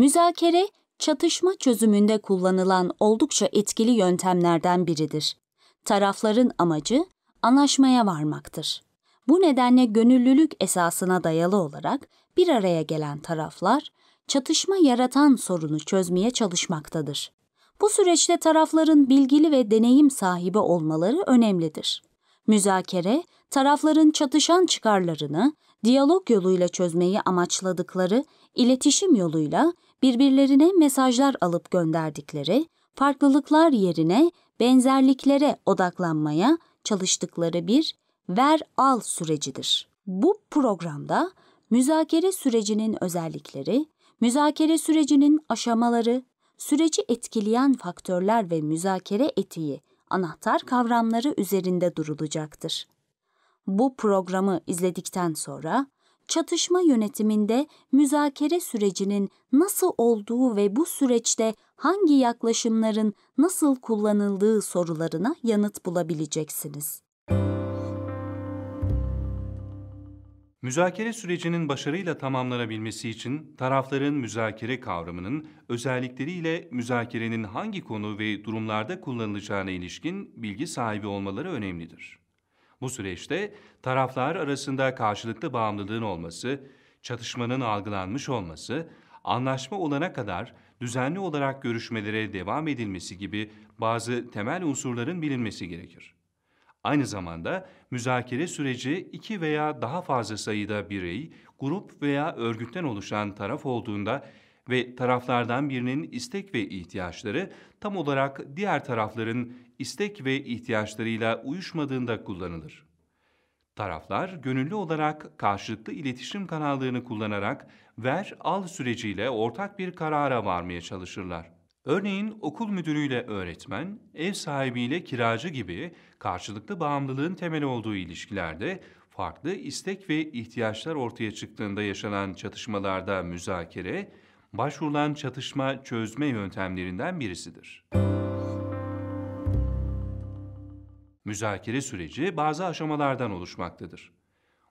Müzakere, çatışma çözümünde kullanılan oldukça etkili yöntemlerden biridir. Tarafların amacı anlaşmaya varmaktır. Bu nedenle gönüllülük esasına dayalı olarak bir araya gelen taraflar çatışma yaratan sorunu çözmeye çalışmaktadır. Bu süreçte tarafların bilgili ve deneyim sahibi olmaları önemlidir. Müzakere, tarafların çatışan çıkarlarını diyalog yoluyla çözmeyi amaçladıkları iletişim yoluyla birbirlerine mesajlar alıp gönderdikleri, farklılıklar yerine benzerliklere odaklanmaya çalıştıkları bir ver-al sürecidir. Bu programda müzakere sürecinin özellikleri, müzakere sürecinin aşamaları, süreci etkileyen faktörler ve müzakere etiği anahtar kavramları üzerinde durulacaktır. Bu programı izledikten sonra çatışma yönetiminde müzakere sürecinin nasıl olduğu ve bu süreçte hangi yaklaşımların nasıl kullanıldığı sorularına yanıt bulabileceksiniz. Müzakere sürecinin başarıyla tamamlanabilmesi için tarafların müzakere kavramının özellikleriyle müzakerenin hangi konu ve durumlarda kullanılacağına ilişkin bilgi sahibi olmaları önemlidir. Bu süreçte taraflar arasında karşılıklı bağımlılığın olması, çatışmanın algılanmış olması, anlaşma olana kadar düzenli olarak görüşmelere devam edilmesi gibi bazı temel unsurların bilinmesi gerekir. Aynı zamanda müzakere süreci iki veya daha fazla sayıda birey, grup veya örgütten oluşan taraf olduğunda ve taraflardan birinin istek ve ihtiyaçları tam olarak diğer tarafların istek ve ihtiyaçlarıyla uyuşmadığında kullanılır. Taraflar gönüllü olarak karşılıklı iletişim kanallarını kullanarak ver-al süreciyle ortak bir karara varmaya çalışırlar. Örneğin okul müdürüyle öğretmen, ev sahibiyle kiracı gibi karşılıklı bağımlılığın temeli olduğu ilişkilerde farklı istek ve ihtiyaçlar ortaya çıktığında yaşanan çatışmalarda müzakere, başvurulan çatışma çözme yöntemlerinden birisidir. Müzakere süreci bazı aşamalardan oluşmaktadır.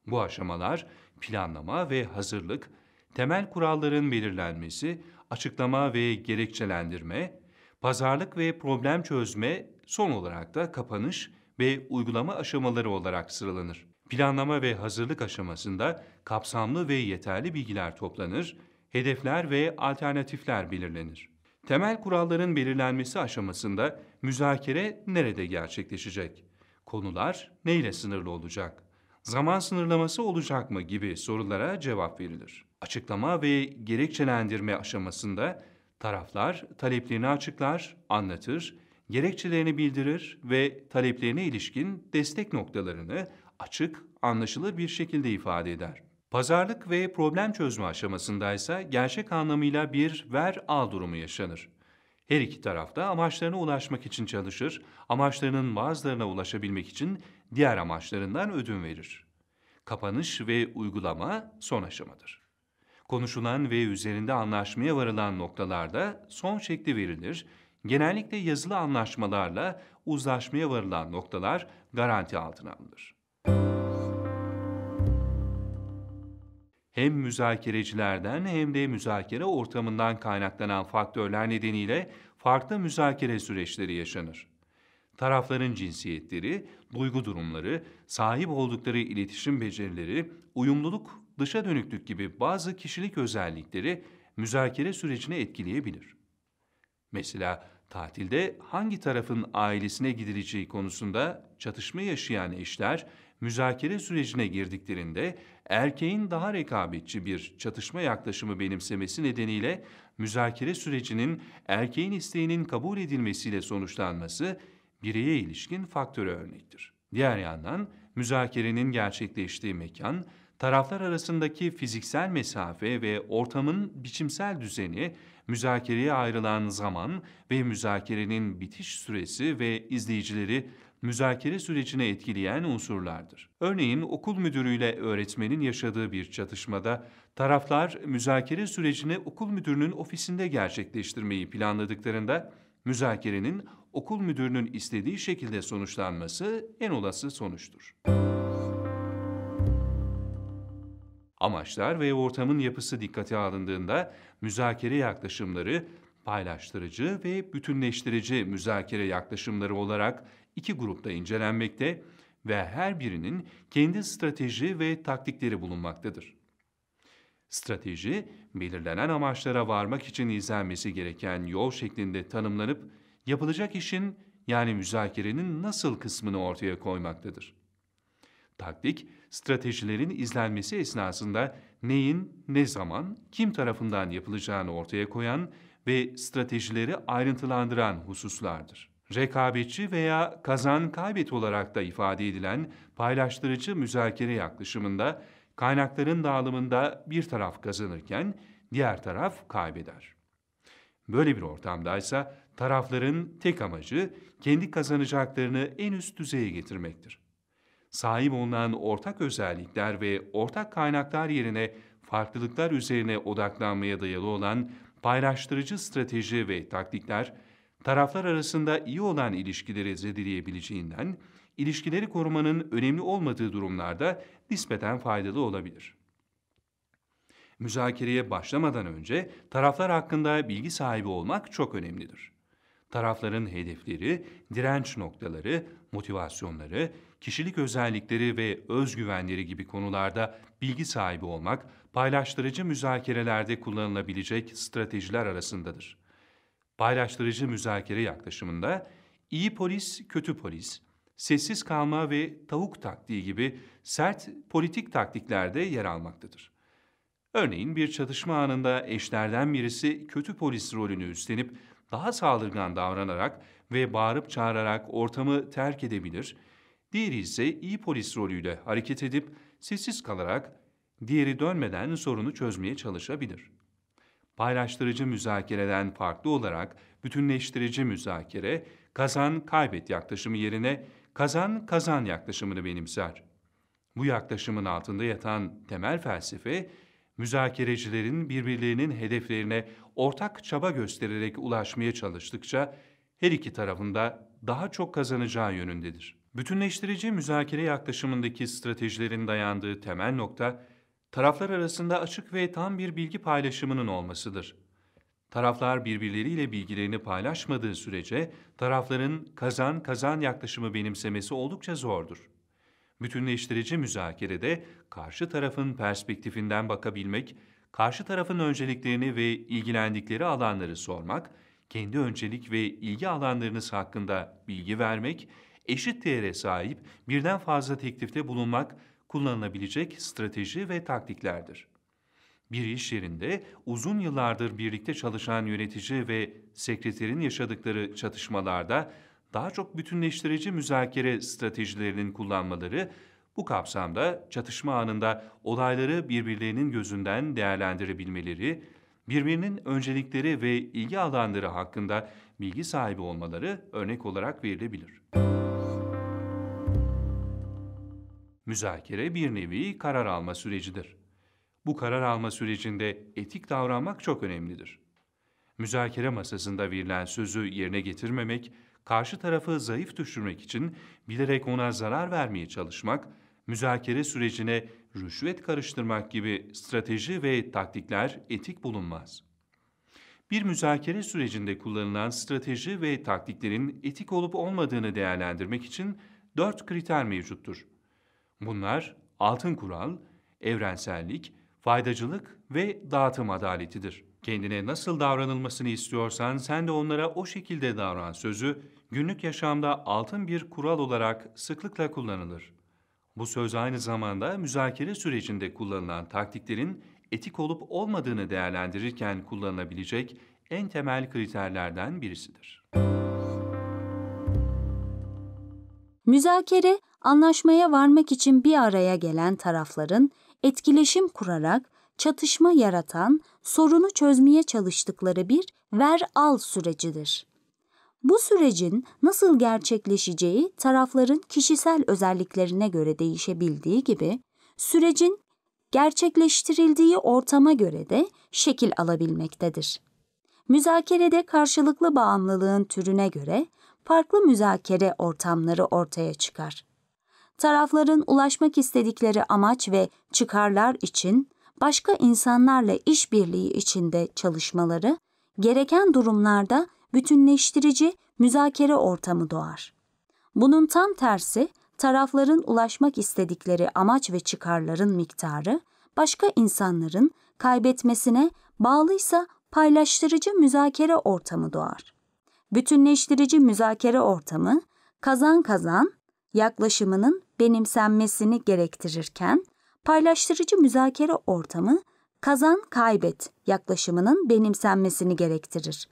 Bu aşamalar planlama ve hazırlık, temel kuralların belirlenmesi, açıklama ve gerekçelendirme, pazarlık ve problem çözme, son olarak da kapanış ve uygulama aşamaları olarak sıralanır. Planlama ve hazırlık aşamasında kapsamlı ve yeterli bilgiler toplanır, hedefler ve alternatifler belirlenir. Temel kuralların belirlenmesi aşamasında müzakere nerede gerçekleşecek? Konular neyle sınırlı olacak? Zaman sınırlaması olacak mı gibi sorulara cevap verilir. Açıklama ve gerekçelendirme aşamasında taraflar taleplerini açıklar, anlatır, gerekçelerini bildirir ve taleplerine ilişkin destek noktalarını açık, anlaşılır bir şekilde ifade eder. Pazarlık ve problem çözme aşamasındaysa gerçek anlamıyla bir ver-al durumu yaşanır. Her iki tarafta amaçlarına ulaşmak için çalışır, amaçlarının bazılarına ulaşabilmek için diğer amaçlarından ödün verir. Kapanış ve uygulama son aşamadır. Konuşulan ve üzerinde anlaşmaya varılan noktalarda son şekli verilir, genellikle yazılı anlaşmalarla uzlaşmaya varılan noktalar garanti altına alınır. Müzik hem müzakerecilerden hem de müzakere ortamından kaynaklanan faktörler nedeniyle farklı müzakere süreçleri yaşanır. Tarafların cinsiyetleri, duygu durumları, sahip oldukları iletişim becerileri, uyumluluk, dışa dönüklük gibi bazı kişilik özellikleri müzakere sürecini etkileyebilir. Mesela tatilde hangi tarafın ailesine gidileceği konusunda çatışma yaşayan eşler müzakere sürecine girdiklerinde erkeğin daha rekabetçi bir çatışma yaklaşımı benimsemesi nedeniyle müzakere sürecinin erkeğin isteğinin kabul edilmesiyle sonuçlanması bireye ilişkin faktöre örnektir. Diğer yandan müzakerenin gerçekleştiği mekan, taraflar arasındaki fiziksel mesafe ve ortamın biçimsel düzeni, müzakereye ayrılan zaman ve müzakerenin bitiş süresi ve izleyicileri müzakere sürecine etkileyen unsurlardır. Örneğin okul müdürüyle öğretmenin yaşadığı bir çatışmada taraflar müzakere sürecini okul müdürünün ofisinde gerçekleştirmeyi planladıklarında müzakerenin okul müdürünün istediği şekilde sonuçlanması en olası sonuçtur. Amaçlar ve ortamın yapısı dikkate alındığında müzakere yaklaşımları paylaştırıcı ve bütünleştirici müzakere yaklaşımları olarak iki grupta incelenmekte ve her birinin kendi strateji ve taktikleri bulunmaktadır. Strateji, belirlenen amaçlara varmak için izlenmesi gereken yol şeklinde tanımlanıp, yapılacak işin yani müzakerenin nasıl kısmını ortaya koymaktadır. Taktik, stratejilerin izlenmesi esnasında neyin, ne zaman, kim tarafından yapılacağını ortaya koyan ve stratejileri ayrıntılandıran hususlardır rekabetçi veya kazan kaybet olarak da ifade edilen paylaştırıcı müzakere yaklaşımında kaynakların dağılımında bir taraf kazanırken diğer taraf kaybeder. Böyle bir ortamda ise tarafların tek amacı kendi kazanacaklarını en üst düzeye getirmektir. Sahip olunan ortak özellikler ve ortak kaynaklar yerine farklılıklar üzerine odaklanmaya dayalı olan paylaştırıcı strateji ve taktikler taraflar arasında iyi olan ilişkileri zedeleyebileceğinden, ilişkileri korumanın önemli olmadığı durumlarda nispeten faydalı olabilir. Müzakereye başlamadan önce taraflar hakkında bilgi sahibi olmak çok önemlidir. Tarafların hedefleri, direnç noktaları, motivasyonları, kişilik özellikleri ve özgüvenleri gibi konularda bilgi sahibi olmak, paylaştırıcı müzakerelerde kullanılabilecek stratejiler arasındadır paylaştırıcı müzakere yaklaşımında iyi polis, kötü polis, sessiz kalma ve tavuk taktiği gibi sert politik taktiklerde yer almaktadır. Örneğin bir çatışma anında eşlerden birisi kötü polis rolünü üstlenip daha saldırgan davranarak ve bağırıp çağırarak ortamı terk edebilir, diğeri ise iyi polis rolüyle hareket edip sessiz kalarak diğeri dönmeden sorunu çözmeye çalışabilir.'' paylaştırıcı müzakereden farklı olarak bütünleştirici müzakere, kazan-kaybet yaklaşımı yerine kazan-kazan yaklaşımını benimser. Bu yaklaşımın altında yatan temel felsefe, müzakerecilerin birbirlerinin hedeflerine ortak çaba göstererek ulaşmaya çalıştıkça her iki tarafında daha çok kazanacağı yönündedir. Bütünleştirici müzakere yaklaşımındaki stratejilerin dayandığı temel nokta taraflar arasında açık ve tam bir bilgi paylaşımının olmasıdır. Taraflar birbirleriyle bilgilerini paylaşmadığı sürece tarafların kazan kazan yaklaşımı benimsemesi oldukça zordur. Bütünleştirici müzakerede karşı tarafın perspektifinden bakabilmek, karşı tarafın önceliklerini ve ilgilendikleri alanları sormak, kendi öncelik ve ilgi alanlarınız hakkında bilgi vermek, eşit değere sahip birden fazla teklifte bulunmak kullanılabilecek strateji ve taktiklerdir. Bir iş yerinde uzun yıllardır birlikte çalışan yönetici ve sekreterin yaşadıkları çatışmalarda daha çok bütünleştirici müzakere stratejilerinin kullanmaları bu kapsamda çatışma anında olayları birbirlerinin gözünden değerlendirebilmeleri, birbirinin öncelikleri ve ilgi alanları hakkında bilgi sahibi olmaları örnek olarak verilebilir. Müzik Müzakere bir nevi karar alma sürecidir. Bu karar alma sürecinde etik davranmak çok önemlidir. Müzakere masasında verilen sözü yerine getirmemek, karşı tarafı zayıf düşürmek için bilerek ona zarar vermeye çalışmak, müzakere sürecine rüşvet karıştırmak gibi strateji ve taktikler etik bulunmaz. Bir müzakere sürecinde kullanılan strateji ve taktiklerin etik olup olmadığını değerlendirmek için dört kriter mevcuttur. Bunlar altın kural, evrensellik, faydacılık ve dağıtım adaletidir. Kendine nasıl davranılmasını istiyorsan sen de onlara o şekilde davran sözü günlük yaşamda altın bir kural olarak sıklıkla kullanılır. Bu söz aynı zamanda müzakere sürecinde kullanılan taktiklerin etik olup olmadığını değerlendirirken kullanılabilecek en temel kriterlerden birisidir. Müzik Müzakere, anlaşmaya varmak için bir araya gelen tarafların etkileşim kurarak çatışma yaratan, sorunu çözmeye çalıştıkları bir ver-al sürecidir. Bu sürecin nasıl gerçekleşeceği tarafların kişisel özelliklerine göre değişebildiği gibi, sürecin gerçekleştirildiği ortama göre de şekil alabilmektedir. Müzakerede karşılıklı bağımlılığın türüne göre farklı müzakere ortamları ortaya çıkar. Tarafların ulaşmak istedikleri amaç ve çıkarlar için başka insanlarla işbirliği içinde çalışmaları, gereken durumlarda bütünleştirici müzakere ortamı doğar. Bunun tam tersi, tarafların ulaşmak istedikleri amaç ve çıkarların miktarı, başka insanların kaybetmesine bağlıysa paylaştırıcı müzakere ortamı doğar bütünleştirici müzakere ortamı kazan kazan yaklaşımının benimsenmesini gerektirirken, paylaştırıcı müzakere ortamı kazan kaybet yaklaşımının benimsenmesini gerektirir.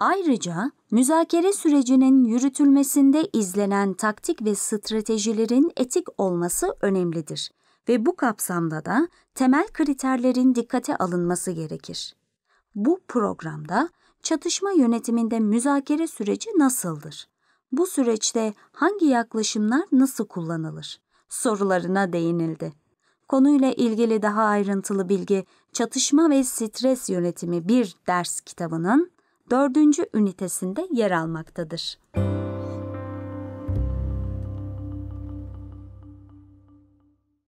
Ayrıca müzakere sürecinin yürütülmesinde izlenen taktik ve stratejilerin etik olması önemlidir ve bu kapsamda da temel kriterlerin dikkate alınması gerekir. Bu programda çatışma yönetiminde müzakere süreci nasıldır? Bu süreçte hangi yaklaşımlar nasıl kullanılır? sorularına değinildi. Konuyla ilgili daha ayrıntılı bilgi Çatışma ve Stres Yönetimi 1 ders kitabının 4. ünitesinde yer almaktadır. Müzik